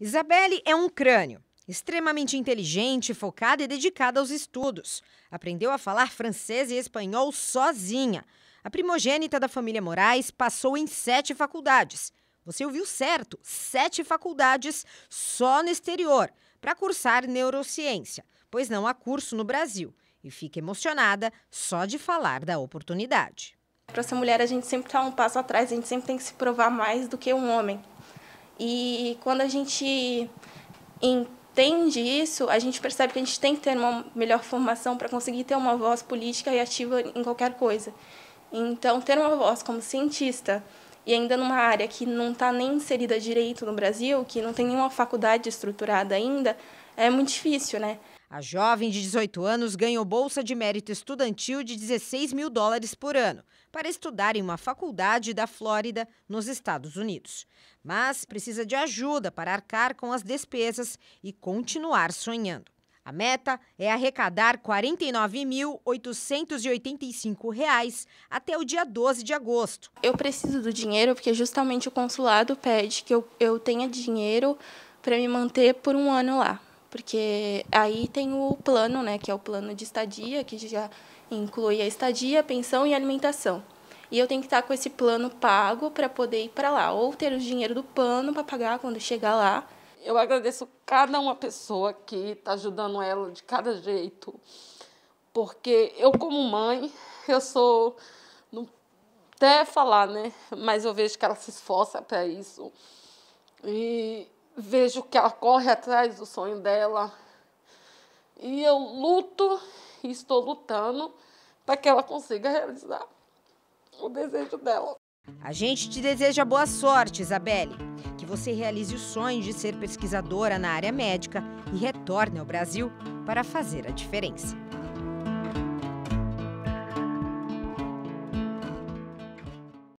Isabelle é um crânio, extremamente inteligente, focada e dedicada aos estudos. Aprendeu a falar francês e espanhol sozinha. A primogênita da família Moraes passou em sete faculdades. Você ouviu certo, sete faculdades só no exterior para cursar neurociência, pois não há curso no Brasil. E fica emocionada só de falar da oportunidade. Para ser mulher, a gente sempre está um passo atrás, a gente sempre tem que se provar mais do que um homem. E quando a gente entende isso, a gente percebe que a gente tem que ter uma melhor formação para conseguir ter uma voz política e ativa em qualquer coisa. Então, ter uma voz como cientista e ainda numa área que não está nem inserida direito no Brasil, que não tem nenhuma faculdade estruturada ainda, é muito difícil, né? A jovem de 18 anos ganhou bolsa de mérito estudantil de 16 mil dólares por ano para estudar em uma faculdade da Flórida, nos Estados Unidos. Mas precisa de ajuda para arcar com as despesas e continuar sonhando. A meta é arrecadar R$ 49.885 até o dia 12 de agosto. Eu preciso do dinheiro porque justamente o consulado pede que eu, eu tenha dinheiro para me manter por um ano lá porque aí tem o plano, né, que é o plano de estadia, que já inclui a estadia, pensão e alimentação. E eu tenho que estar com esse plano pago para poder ir para lá, ou ter o dinheiro do plano para pagar quando chegar lá. Eu agradeço cada uma pessoa que está ajudando ela de cada jeito, porque eu como mãe, eu sou não até falar, né? Mas eu vejo que ela se esforça para isso. E vejo que ela corre atrás do sonho dela. E eu luto e estou lutando para que ela consiga realizar o desejo dela. A gente te deseja boa sorte, Isabelle. Que você realize o sonho de ser pesquisadora na área médica e retorne ao Brasil para fazer a diferença.